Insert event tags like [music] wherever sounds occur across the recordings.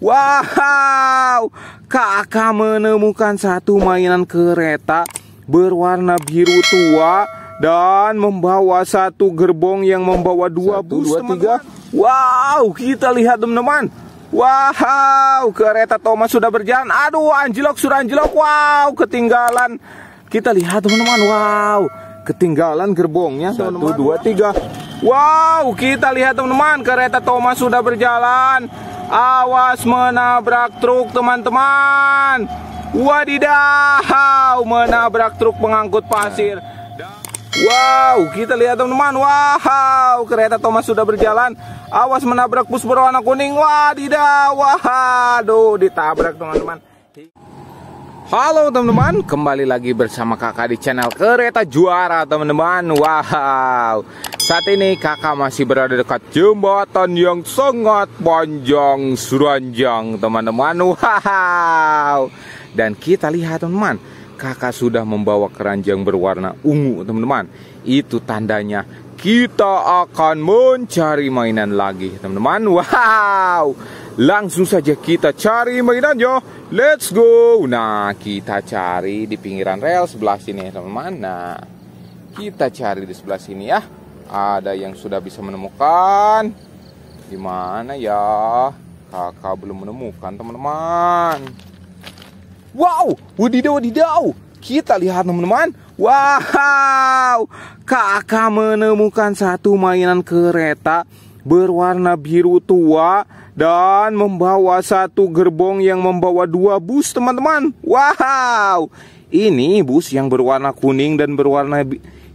Wow, kakak menemukan satu mainan kereta berwarna biru tua dan membawa satu gerbong yang membawa dua satu, bus dua, teman, teman Wow, kita lihat teman-teman. Wow, kereta Thomas sudah berjalan. Aduh, anjlok sudah anjlok. Wow, ketinggalan. Kita lihat teman-teman. Wow, ketinggalan gerbongnya. Satu, teman -teman. dua, tiga. Wow, kita lihat teman-teman. Kereta Thomas sudah berjalan. Awas menabrak truk teman-teman. Wadidaw, menabrak truk pengangkut pasir. Wow, kita lihat teman-teman. Wow, kereta Thomas sudah berjalan. Awas menabrak bus berwarna kuning. Wadidaw, waduh, ditabrak teman-teman. Halo teman-teman, kembali lagi bersama kakak di channel Kereta Juara teman-teman Wow, saat ini kakak masih berada dekat jembatan yang sangat panjang Suranjang teman-teman Wow, dan kita lihat teman-teman Kakak sudah membawa keranjang berwarna ungu teman-teman Itu tandanya kita akan mencari mainan lagi teman-teman Wow, Langsung saja kita cari mainan yo, Let's go. Nah, kita cari di pinggiran rel sebelah sini, teman-teman. Nah, kita cari di sebelah sini ya. Ada yang sudah bisa menemukan? Gimana ya? Kakak belum menemukan, teman-teman. Wow, wadidaw, wadidaw. Kita lihat, teman-teman. Wow, kakak menemukan satu mainan kereta berwarna biru tua dan membawa satu gerbong yang membawa dua bus teman-teman wow ini bus yang berwarna kuning dan berwarna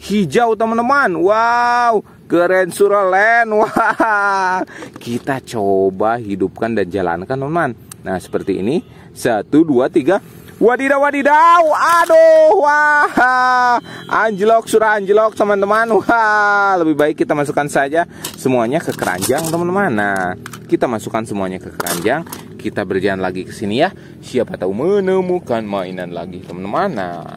hijau teman-teman wow keren Suralen [laughs] wah kita coba hidupkan dan jalankan teman-teman nah seperti ini satu dua tiga Wadidaw wadidaw Aduh Wah Anjlok surah anjlok teman-teman Wah Lebih baik kita masukkan saja Semuanya ke keranjang teman-teman Nah kita masukkan semuanya ke keranjang Kita berjalan lagi ke sini ya Siapa tahu menemukan mainan lagi teman-teman Nah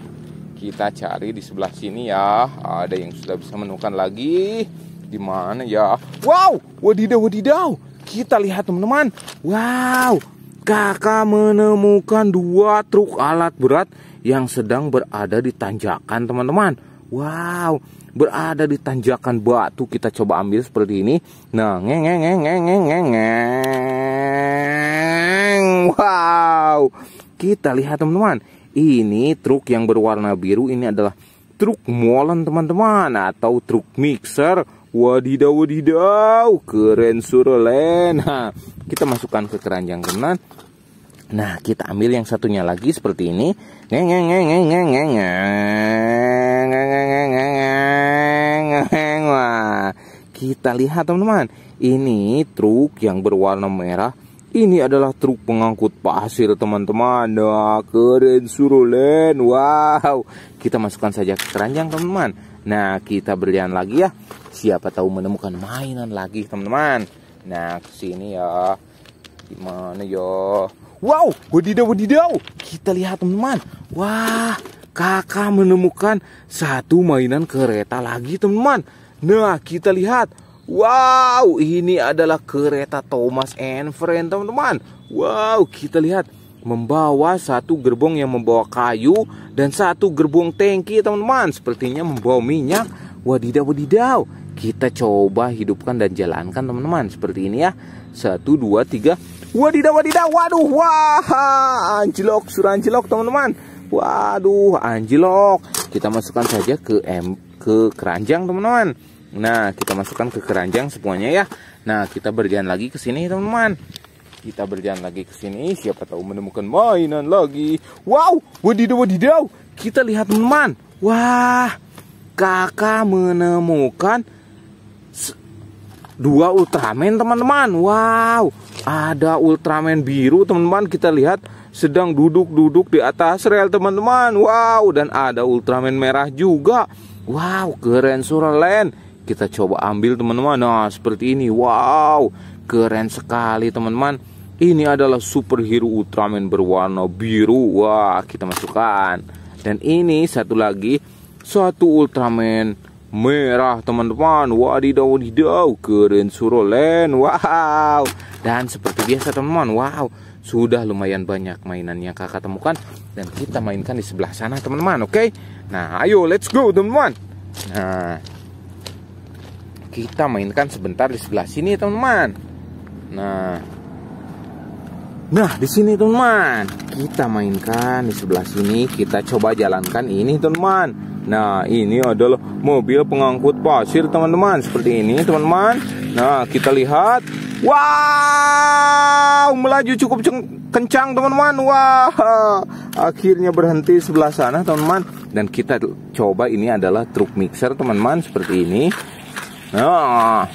kita cari di sebelah sini ya Ada yang sudah bisa menemukan lagi di mana ya Wow Wadidaw wadidaw Kita lihat teman-teman Wow kakak menemukan dua truk alat berat yang sedang berada di tanjakan teman-teman Wow berada di tanjakan batu kita coba ambil seperti ini nah nge nge nge nge nge nge nge wow kita lihat teman-teman ini truk yang berwarna biru ini adalah truk molen teman-teman atau truk mixer Wadidaw wadidaw Keren surulen nah, Kita masukkan ke keranjang kenan Nah kita ambil yang satunya lagi seperti ini Kita lihat teman-teman Ini truk yang berwarna merah ini adalah truk pengangkut pasir teman-teman Wah keren surulen Wow Kita masukkan saja ke keranjang teman-teman Nah kita berlian lagi ya Siapa tahu menemukan mainan lagi teman-teman Nah kesini ya Gimana ya Wow wadidaw wadidaw Kita lihat teman-teman Wah kakak menemukan satu mainan kereta lagi teman-teman Nah kita lihat Wow, ini adalah kereta Thomas and Friend, teman-teman. Wow, kita lihat membawa satu gerbong yang membawa kayu dan satu gerbong tangki, teman-teman. Sepertinya membawa minyak. Wadidaw, wadidaw. Kita coba hidupkan dan jalankan, teman-teman. Seperti ini ya. Satu, dua, tiga. Wadidaw, wadidaw. Waduh, wah. Anjlok, anjlok, teman-teman. Waduh, anjlok. Kita masukkan saja ke M ke keranjang, teman-teman. Nah, kita masukkan ke keranjang semuanya ya. Nah, kita berjalan lagi ke sini, teman-teman. Kita berjalan lagi ke sini, siapa tahu menemukan mainan lagi. Wow, wadidaw wadidaw. Kita lihat, teman. teman Wah, kakak menemukan dua Ultraman, teman-teman. Wow, ada Ultraman biru, teman-teman. Kita lihat sedang duduk-duduk di atas rel, teman-teman. Wow, dan ada Ultraman merah juga. Wow, keren Suraland kita coba ambil teman-teman nah seperti ini wow keren sekali teman-teman ini adalah superhero Ultraman berwarna biru wah kita masukkan dan ini satu lagi satu Ultraman merah teman-teman wadidaw wadidaw keren surolen wow dan seperti biasa teman-teman wow sudah lumayan banyak mainan yang kakak temukan dan kita mainkan di sebelah sana teman-teman oke okay? nah ayo let's go teman-teman nah kita mainkan sebentar di sebelah sini teman-teman nah nah di sini teman-teman kita mainkan di sebelah sini kita coba jalankan ini teman-teman nah ini adalah mobil pengangkut pasir teman-teman seperti ini teman-teman nah kita lihat wow melaju cukup kencang teman-teman wah akhirnya berhenti sebelah sana teman-teman dan kita coba ini adalah truk mixer teman-teman seperti ini Nah.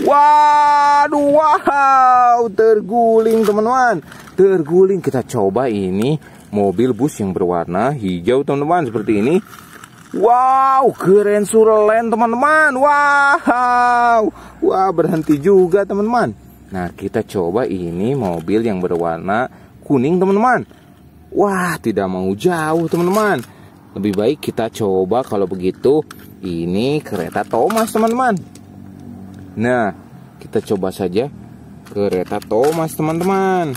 Waduh, wow, terguling teman-teman. Terguling kita coba ini mobil bus yang berwarna hijau teman-teman seperti ini. Wow, keren surelen teman-teman. Wow. Wah, berhenti juga teman-teman. Nah, kita coba ini mobil yang berwarna kuning teman-teman. Wah, tidak mau jauh teman-teman lebih baik kita coba kalau begitu ini kereta Thomas teman-teman nah kita coba saja kereta Thomas teman-teman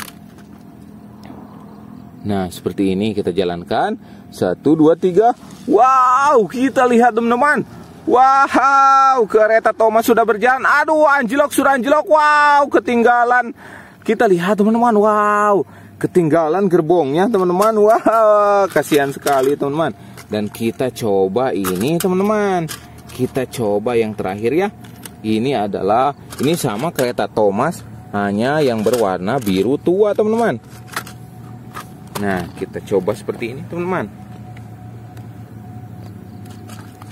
nah seperti ini kita jalankan satu dua tiga wow kita lihat teman-teman wow kereta Thomas sudah berjalan aduh anjlok sudah anjlok wow ketinggalan kita lihat teman-teman wow ketinggalan gerbongnya teman-teman wah kasihan sekali teman-teman dan kita coba ini teman-teman kita coba yang terakhir ya ini adalah ini sama kereta Thomas hanya yang berwarna biru tua teman-teman nah kita coba seperti ini teman-teman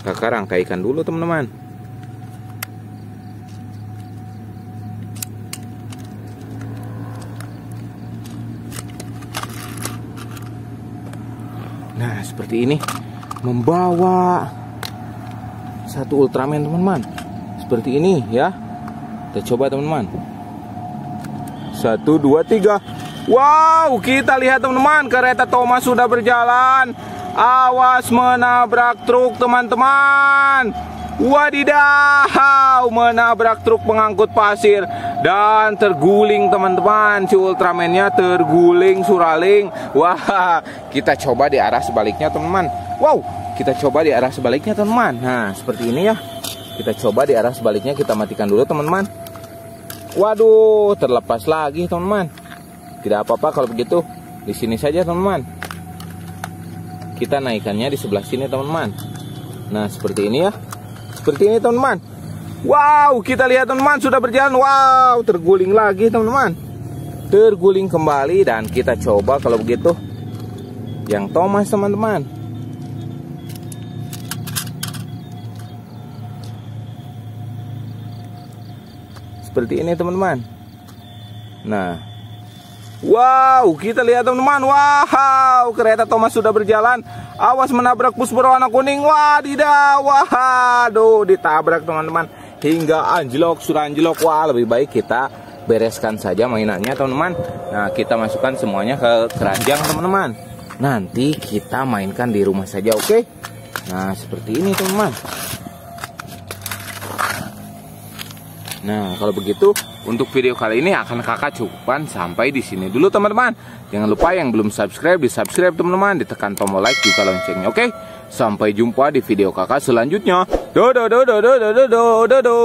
kakak rangkaikan dulu teman-teman Nah seperti ini membawa satu Ultraman teman-teman seperti ini ya kita coba teman-teman satu dua tiga wow kita lihat teman-teman kereta Thomas sudah berjalan awas menabrak truk teman-teman wadidaw menabrak truk pengangkut pasir dan terguling teman-teman si Ultramannya terguling suraling wah kita coba di arah sebaliknya teman-teman wow kita coba di arah sebaliknya teman-teman nah seperti ini ya kita coba di arah sebaliknya kita matikan dulu teman-teman waduh terlepas lagi teman-teman tidak apa-apa kalau begitu di sini saja teman-teman kita naikannya di sebelah sini teman-teman nah seperti ini ya seperti ini teman-teman Wow, kita lihat teman-teman sudah berjalan. Wow, terguling lagi teman-teman. Terguling kembali dan kita coba kalau begitu yang Thomas teman-teman. Seperti ini teman-teman. Nah. Wow, kita lihat teman-teman. Wow, kereta Thomas sudah berjalan. Awas menabrak bus berwarna kuning. Wah Wah, waduh, ditabrak teman-teman hingga anjlok suranjlok wah lebih baik kita bereskan saja mainannya teman-teman nah kita masukkan semuanya ke keranjang teman-teman nanti kita mainkan di rumah saja oke okay? nah seperti ini teman-teman Nah, kalau begitu untuk video kali ini akan kakak cukupan sampai di sini dulu teman-teman. Jangan lupa yang belum subscribe, di-subscribe teman-teman, ditekan tombol like juga loncengnya, oke? Sampai jumpa di video kakak selanjutnya. Dodo dodo dodo dodo dodo.